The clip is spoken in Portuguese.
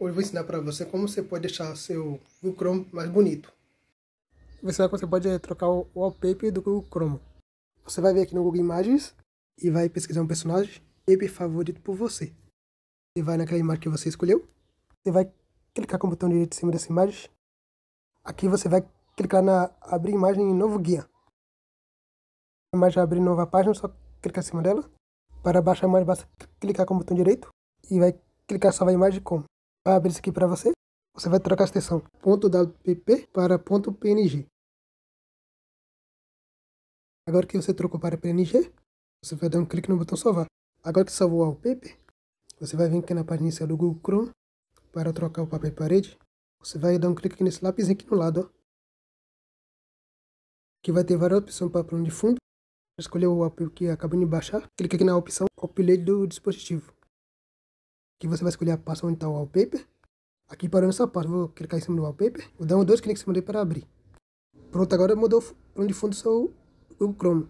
Hoje eu vou ensinar para você como você pode deixar seu Google Chrome mais bonito. Você vai, você pode eh, trocar o wallpaper do Google Chrome. Você vai vir aqui no Google Imagens e vai pesquisar um personagem wallpaper favorito por você. Você vai naquela imagem que você escolheu. Você vai clicar com o botão direito em cima dessa imagem. Aqui você vai clicar na abrir imagem em novo guia. A imagem vai abrir nova página, só clicar em cima dela. Para baixar a imagem, basta clicar com o botão direito e vai clicar salvar a imagem como vai abrir isso aqui para você. Você vai trocar a extensão .wpp para .png. Agora que você trocou para PNG, você vai dar um clique no botão salvar. Agora que salvou o paper, você vai vir aqui na página inicial do Google Chrome para trocar o papel parede. Você vai dar um clique aqui nesse lápis aqui no lado, ó. Que vai ter várias opções para plano de fundo. Escolher o app que acabou de baixar. Clique aqui na opção Upload do dispositivo que você vai escolher a pasta onde está o wallpaper. Aqui parou nessa pasta, vou clicar em cima do wallpaper, vou dar um dois cliques em cima dele para abrir. Pronto, agora mudou para onde fundo o seu Google Chrome.